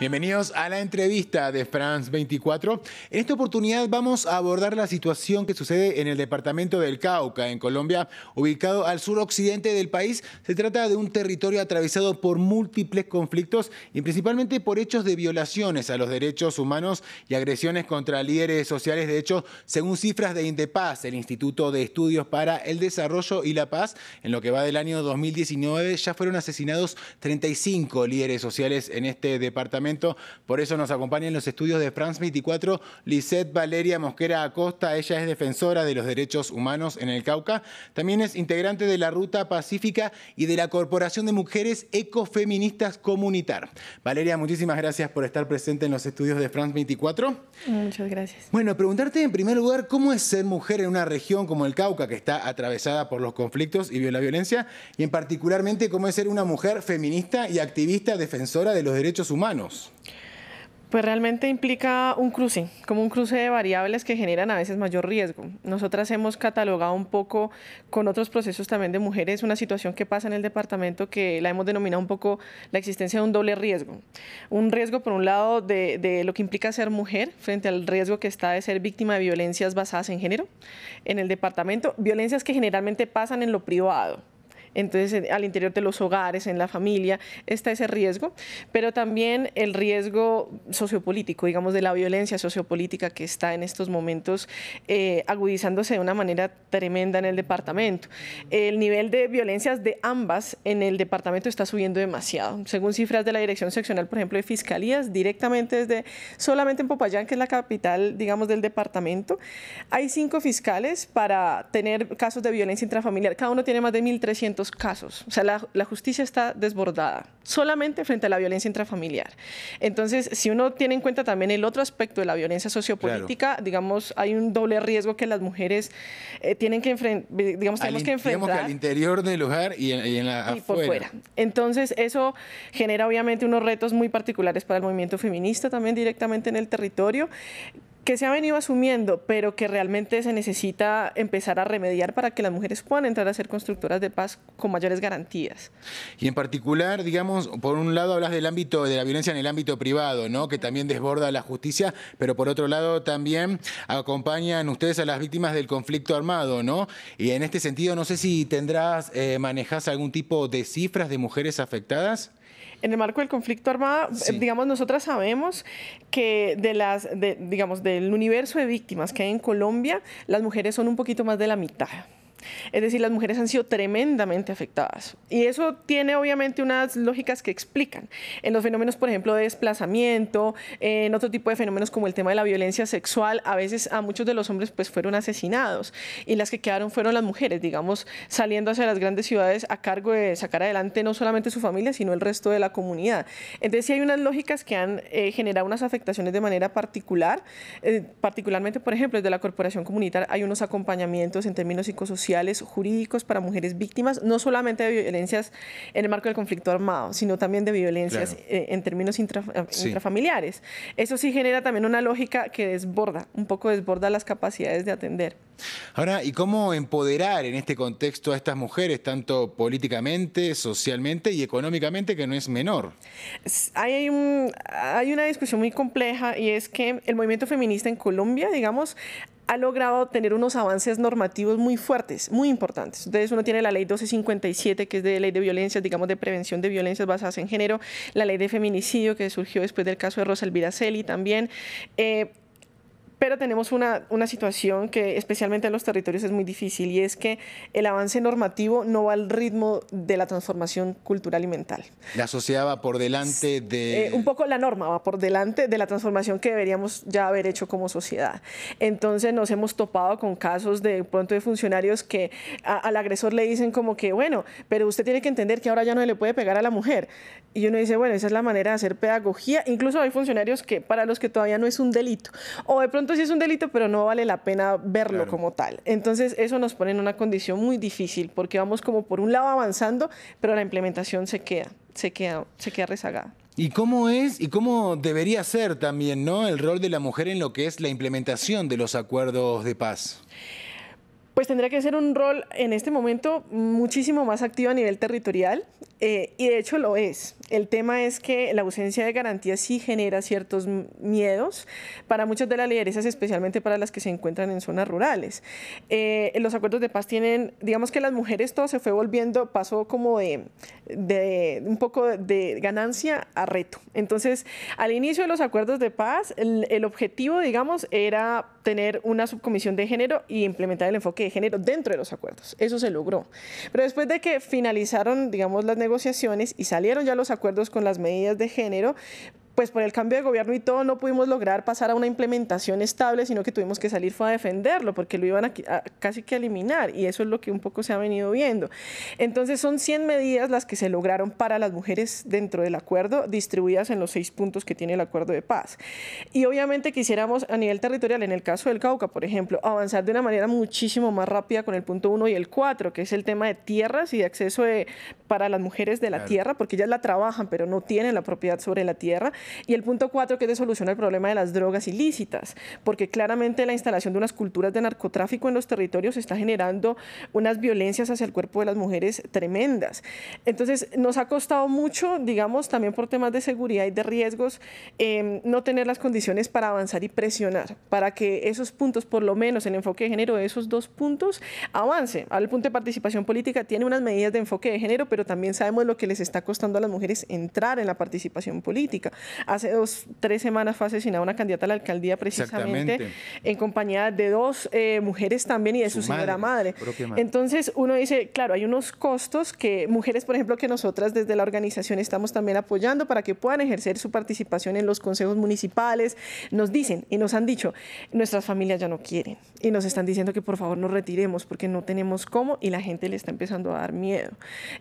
Bienvenidos a la entrevista de France 24. En esta oportunidad vamos a abordar la situación que sucede en el departamento del Cauca, en Colombia, ubicado al suroccidente del país. Se trata de un territorio atravesado por múltiples conflictos y principalmente por hechos de violaciones a los derechos humanos y agresiones contra líderes sociales. De hecho, según cifras de Indepaz, el Instituto de Estudios para el Desarrollo y la Paz, en lo que va del año 2019 ya fueron asesinados 35 líderes sociales en este departamento por eso nos acompaña en los estudios de France 24 Lisette Valeria Mosquera Acosta. Ella es defensora de los derechos humanos en el Cauca. También es integrante de la Ruta Pacífica y de la Corporación de Mujeres Ecofeministas Comunitar. Valeria, muchísimas gracias por estar presente en los estudios de France 24. Muchas gracias. Bueno, preguntarte en primer lugar, ¿cómo es ser mujer en una región como el Cauca, que está atravesada por los conflictos y la violencia? Y en particularmente, ¿cómo es ser una mujer feminista y activista defensora de los derechos humanos? Pues realmente implica un cruce, como un cruce de variables que generan a veces mayor riesgo. Nosotras hemos catalogado un poco con otros procesos también de mujeres una situación que pasa en el departamento que la hemos denominado un poco la existencia de un doble riesgo. Un riesgo por un lado de lo que implica ser mujer frente al riesgo que está de ser víctima de violencias basadas en género en el departamento, violencias que generalmente pasan en lo privado entonces al interior de los hogares, en la familia, está ese riesgo, pero también el riesgo sociopolítico, digamos, de la violencia sociopolítica que está en estos momentos eh, agudizándose de una manera tremenda en el departamento. El nivel de violencias de ambas en el departamento está subiendo demasiado. Según cifras de la Dirección Seccional, por ejemplo, de Fiscalías, directamente desde solamente en Popayán, que es la capital, digamos, del departamento, hay cinco fiscales para tener casos de violencia intrafamiliar. Cada uno tiene más de 1.300 casos. O sea, la, justicia está desbordada solamente frente a la violencia intrafamiliar. Entonces, si uno tiene en cuenta también el otro aspecto de la violencia sociopolítica, digamos, hay un doble riesgo que las mujeres eh, tienen que, digamos, tenemos que enfrentar. al interior del hogar y en, la, por fuera. Entonces, eso genera obviamente unos retos muy particulares para el movimiento feminista también directamente en el territorio que se ha venido asumiendo, pero que realmente se necesita empezar a remediar para que las mujeres puedan entrar a ser constructoras de paz con mayores garantías. Y en particular, digamos, por un lado hablas del ámbito de la violencia en el ámbito privado, ¿no? que también desborda la justicia, pero por otro lado también acompañan ustedes a las víctimas del conflicto armado, ¿no? Y en este sentido, no sé si tendrás, eh, algún tipo de cifras de mujeres afectadas en el marco del conflicto armado, eh, digamos, nosotras sabemos que de las, digamos, del universo de víctimas que hay en Colombia, las mujeres son un poquito más de la mitad. Es decir, las mujeres han sido tremendamente afectadas. Y eso tiene obviamente unas lógicas que explican. En los fenómenos, por ejemplo, de desplazamiento, en otro tipo de fenómenos como el tema de la violencia sexual, a veces a muchos de los hombres pues fueron asesinados y las que quedaron fueron las mujeres, digamos, saliendo hacia las grandes ciudades a cargo de sacar adelante no solamente su familia, sino el resto de la comunidad. Entonces, sí hay unas lógicas que han eh, generado unas afectaciones de manera particular, eh, particularmente, por ejemplo, desde la Corporación Comunitaria hay unos acompañamientos en términos psicosociales jurídicos para mujeres víctimas, no solamente de violencias en el marco del conflicto armado, sino también de violencias eh, en términos eh, intrafamiliares. Eso sí genera también una lógica que desborda, un poco desborda las capacidades de atender. Ahora, ¿y cómo empoderar en este contexto a estas mujeres, tanto políticamente, socialmente y económicamente, que no es menor? Hay, hay una discusión muy compleja y es que el movimiento feminista en Colombia, digamos, ha logrado tener unos avances normativos muy fuertes, muy importantes. Entonces uno tiene la ley 1257, que es de ley de violencia, digamos, de prevención de violencias basadas en género, la ley de feminicidio, que surgió después del caso de Rosa también. Eh, pero tenemos una, una situación que especialmente en los territorios es muy difícil y es que el avance normativo no va al ritmo de la transformación cultural y mental. La sociedad va por delante de... Eh, un poco la norma va por delante de la transformación que deberíamos ya haber hecho como sociedad. Entonces nos hemos topado con casos de pronto de funcionarios que al agresor le dicen como que, bueno, pero usted tiene que entender que ahora ya no le puede pegar a la mujer. Y uno dice, bueno, esa es la manera de hacer pedagogía. Incluso hay funcionarios que para los que todavía no es un delito. O de pronto es un delito, pero no vale la pena verlo como tal. Entonces eso nos pone en una condición muy difícil porque vamos como por un lado avanzando, pero la implementación se queda, se queda, se queda rezagada. ¿Y cómo es y cómo debería ser también ¿no? el rol de la mujer en lo que es la implementación de los acuerdos de paz? Pues tendría que ser un rol en este momento muchísimo más activo a nivel territorial eh, y de hecho lo es. El tema es que la ausencia de garantías sí genera ciertos miedos para muchas de las lideresas, especialmente para las que se encuentran en zonas rurales. Eh, los acuerdos de paz tienen, digamos que las mujeres todo se fue volviendo, pasó como de, de un poco de ganancia a reto. Entonces, al inicio de los acuerdos de paz, el, el objetivo, digamos, era tener una subcomisión de género y implementar el enfoque de género dentro de los acuerdos. Eso se logró. Pero después de que finalizaron, digamos, las negociaciones y salieron ya los acuerdos con las medidas de género, pues por el cambio de gobierno y todo no pudimos lograr pasar a una implementación estable, sino que tuvimos que salir fue a defenderlo, porque lo iban a, casi que eliminar, y eso es lo que un poco se ha venido viendo. Entonces son 100 medidas las que se lograron para las mujeres dentro del acuerdo, distribuidas en los seis puntos que tiene el acuerdo de paz. Y obviamente quisiéramos a nivel territorial, en el caso del Cauca, por ejemplo, avanzar de una manera muchísimo más rápida con el punto 1 y el 4, que es el tema de tierras y de acceso para las mujeres de la tierra, porque ellas la trabajan, pero no tienen la propiedad sobre la tierra y el punto cuatro, que es de solución al problema de las drogas ilícitas, porque claramente la instalación de unas culturas de narcotráfico en los territorios está generando unas violencias hacia el cuerpo de las mujeres tremendas. Entonces, nos ha costado mucho, digamos, también por temas de seguridad y de riesgos, em, no tener las condiciones para avanzar y presionar, para que esos puntos, por lo menos el enfoque de género esos dos puntos, avance. Al punto de participación política tiene unas medidas de enfoque de género, pero también sabemos lo que les está costando a las mujeres entrar en la participación política. Hace dos, tres semanas fue asesinada una candidata a la alcaldía precisamente en compañía de dos eh, mujeres también y de su, señora madre. madre. Entonces uno dice, claro, hay unos costos que mujeres, por ejemplo, que nosotras desde la organización estamos también apoyando para que puedan ejercer su participación en los consejos municipales, nos dicen y nos han dicho, nuestras familias ya no quieren y nos están diciendo que por favor nos retiremos porque no tenemos cómo y la gente le está empezando a dar miedo.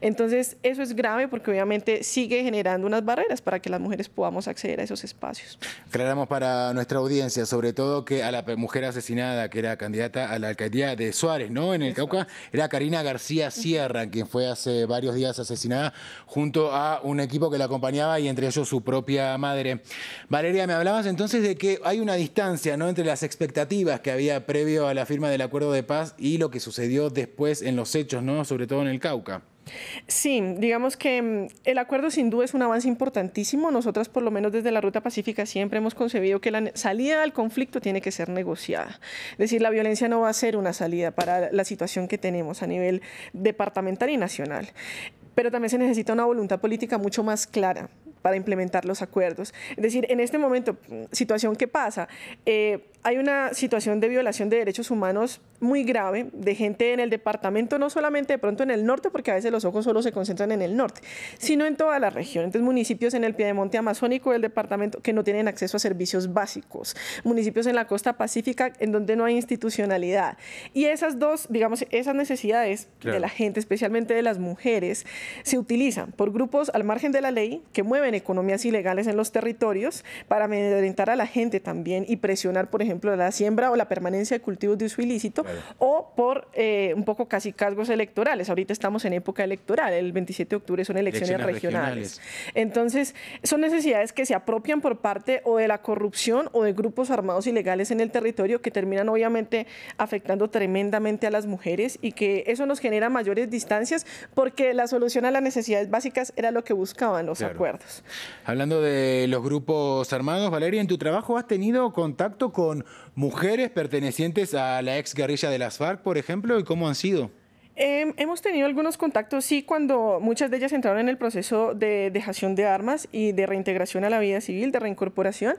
Entonces eso es grave porque obviamente sigue generando unas barreras para que las mujeres podamos acceder a esos espacios. Aclaramos para nuestra audiencia, sobre todo que a la mujer asesinada, que era candidata a la alcaldía de Suárez, ¿no? En el Cauca, era Karina García Sierra, quien fue hace varios días asesinada junto a un equipo que la acompañaba y entre ellos su propia madre. Valeria, me hablabas entonces de que hay una distancia, ¿no? Entre las expectativas que había previo a la firma del acuerdo de paz y lo que sucedió después en los hechos, ¿no? Sobre todo en el Cauca. Sí, digamos que mm, el acuerdo sin duda es un avance importantísimo. Nosotras, por lo menos desde la Ruta Pacífica, siempre hemos concebido que la salida al conflicto tiene que ser negociada. Es decir, la violencia no va a ser una salida para la situación que tenemos a nivel departamental y nacional. Pero también se necesita una voluntad política mucho más clara para implementar los acuerdos. Es decir, en este momento, mm, situación que pasa, eh, hay una situación de violación de derechos humanos muy grave de gente en el departamento, no solamente de pronto en el norte, porque a veces los ojos solo se concentran en el norte, sino en toda la región. Entonces, municipios en el Piedemonte Amazónico del departamento que no tienen acceso a servicios básicos, municipios en la costa pacífica en donde no hay institucionalidad. Y esas dos, digamos, esas necesidades de la gente, especialmente de las mujeres, se utilizan por grupos al margen de la ley que mueven economías ilegales en los territorios para amedrentar a la gente también y presionar, por ejemplo, la siembra o la permanencia de cultivos de uso ilícito o por eh, un poco casi casgos electorales. Ahorita estamos en época electoral, el 27 de octubre son elecciones, regionales. Entonces, son necesidades que se apropian por parte o de la corrupción o de grupos armados ilegales en el territorio que terminan obviamente afectando tremendamente a las mujeres y que eso nos genera mayores distancias porque la solución a las necesidades básicas era lo que buscaban los acuerdos. Hablando de los grupos armados, Valeria, en tu trabajo has tenido contacto con mujeres pertenecientes a la ex guerrilla de las FARC, por ejemplo, y cómo han sido? Em, hemos tenido algunos contactos, sí, cuando muchas de ellas entraron en el proceso de dejación de armas y de reintegración a la vida civil, de reincorporación.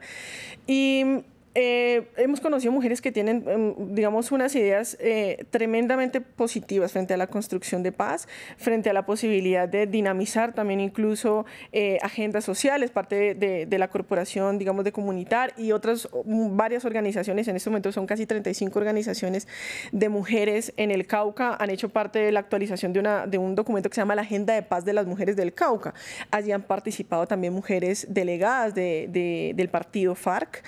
Y eh, hemos conocido mujeres que tienen, em, digamos, unas ideas eh, tremendamente positivas frente a la construcción de paz, frente a la posibilidad de dinamizar también incluso eh, agendas sociales, parte de, la corporación, digamos, de comunitar y otras mm, varias organizaciones, en este momento son casi 35 organizaciones de mujeres en el Cauca, han hecho parte de la actualización de, una, de un documento que se llama la Agenda de Paz de las Mujeres del Cauca. Allí han participado también mujeres delegadas de, del partido FARC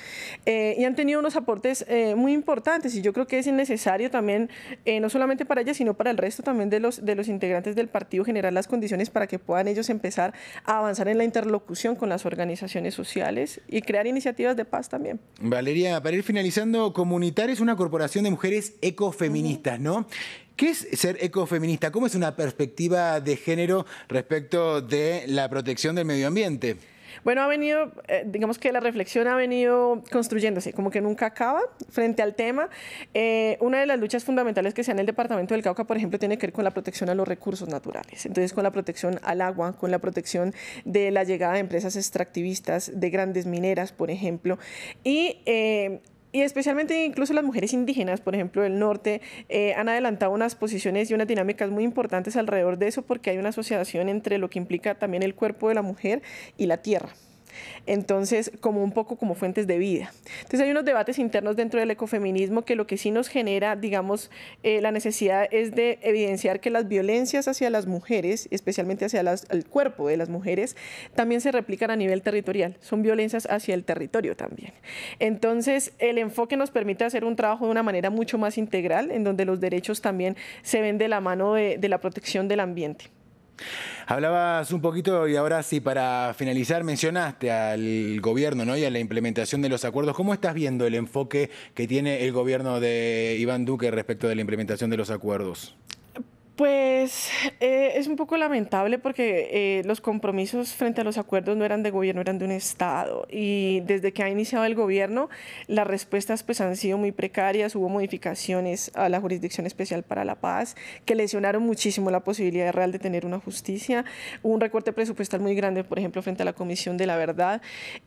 y han tenido unos aportes eh, muy importantes y yo creo que es necesario también, eh, no solamente para ellas, sino para el resto también de los, de los integrantes del partido, generar las condiciones para que puedan ellos empezar a avanzar en la interlocución con las organizaciones sociales y crear iniciativas de paz también. Valeria, para ir finalizando, Comunitar es una corporación de mujeres ecofeministas, ¿no? ¿Qué es ser ecofeminista? ¿Cómo es una perspectiva de género respecto de la protección del medio ambiente? Bueno, ha venido, eh, digamos que la reflexión ha venido construyéndose, como que nunca acaba frente al tema. Eh, una de las luchas fundamentales que se han en el Departamento del Cauca, por ejemplo, tiene que ver con la protección a los recursos naturales, entonces con la protección al agua, con la protección de la llegada de empresas extractivistas, de grandes mineras, por ejemplo. Y eh, y especialmente incluso las mujeres indígenas, por ejemplo, del norte, eh, han adelantado unas posiciones y unas dinámicas muy importantes alrededor de eso porque hay una asociación entre lo que implica también el cuerpo de la mujer y la tierra entonces como un poco como fuentes de vida. Entonces hay unos debates internos dentro del ecofeminismo que lo que sí nos genera, digamos, eh, la necesidad es de evidenciar que las violencias hacia las mujeres, especialmente hacia el cuerpo de las mujeres, también se replican a nivel territorial, son violencias hacia el territorio también. Entonces el enfoque nos permite hacer un trabajo de una manera mucho más integral, en donde los derechos también se ven de la mano de la protección del ambiente. Hablabas un poquito y ahora sí, para finalizar, mencionaste al gobierno ¿no? y a la implementación de los acuerdos. ¿Cómo estás viendo el enfoque que tiene el gobierno de Iván Duque respecto de la implementación de los acuerdos? Pues eh, es un poco lamentable porque eh, los compromisos frente a los acuerdos no eran de gobierno, eran de un Estado. Y desde que ha iniciado el gobierno, las respuestas pues, han sido muy precarias. Hubo modificaciones a la Jurisdicción Especial para la Paz que lesionaron muchísimo la posibilidad real de tener una justicia. Hubo un recorte presupuestal muy grande, por ejemplo, frente a la Comisión de la Verdad.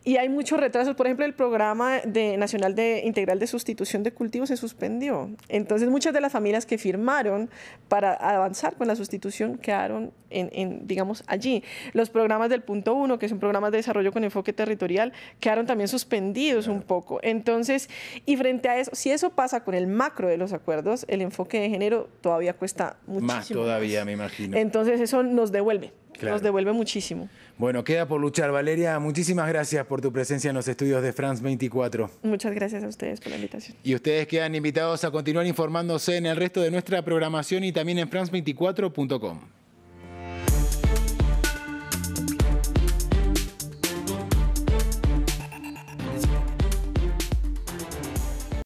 Y hay muchos retrasos. Por ejemplo, el programa de, nacional de integral de sustitución de cultivos se suspendió. Entonces, muchas de las familias que firmaron para avanzar con la sustitución quedaron, en, digamos, allí. Los programas del punto uno, que son programas de desarrollo con enfoque territorial, quedaron también suspendidos un poco. Entonces, y frente a eso, si eso pasa con el macro de los acuerdos, el enfoque de género todavía cuesta muchísimo. Más todavía, me imagino. Entonces, eso nos devuelve. Nos devuelve muchísimo. Bueno, queda por luchar. Valeria, muchísimas gracias por tu presencia en los estudios de France 24. Muchas gracias a ustedes por la invitación. Y ustedes quedan invitados a continuar informándose en el resto de nuestra programación y también en france24.com.